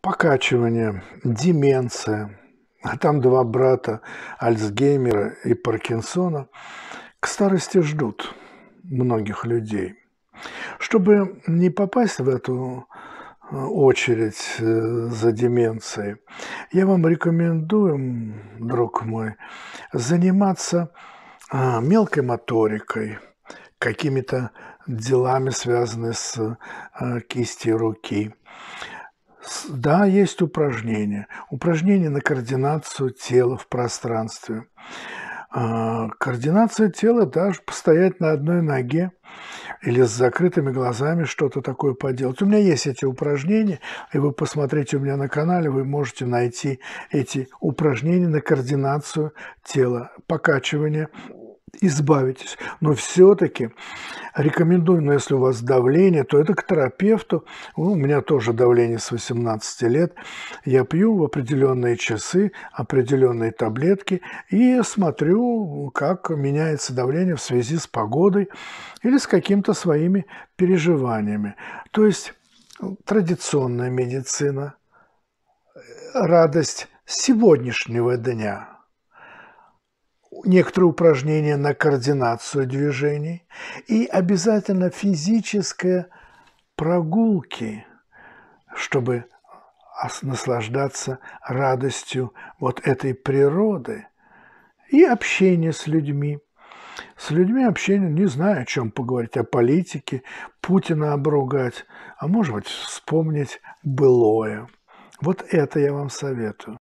покачивание, деменция. А там два брата Альцгеймера и Паркинсона к старости ждут многих людей. Чтобы не попасть в эту э, очередь э, за деменцией, я вам рекомендую, друг мой, заниматься а, мелкой моторикой, какими-то делами, связанными с э, кистью руки, да, есть упражнения. Упражнения на координацию тела в пространстве. А, координация тела даже постоять на одной ноге или с закрытыми глазами что-то такое поделать. У меня есть эти упражнения, и вы посмотрите у меня на канале, вы можете найти эти упражнения на координацию тела, покачивание избавитесь. Но все-таки Рекомендую, но если у вас давление, то это к терапевту. у меня тоже давление с 18 лет. Я пью в определенные часы определенные таблетки и смотрю, как меняется давление в связи с погодой или с какими-то своими переживаниями. То есть традиционная медицина, радость сегодняшнего дня – некоторые упражнения на координацию движений и обязательно физические прогулки, чтобы наслаждаться радостью вот этой природы и общение с людьми. С людьми общение, не знаю, о чем поговорить, о политике, Путина обругать, а может быть вспомнить былое. Вот это я вам советую.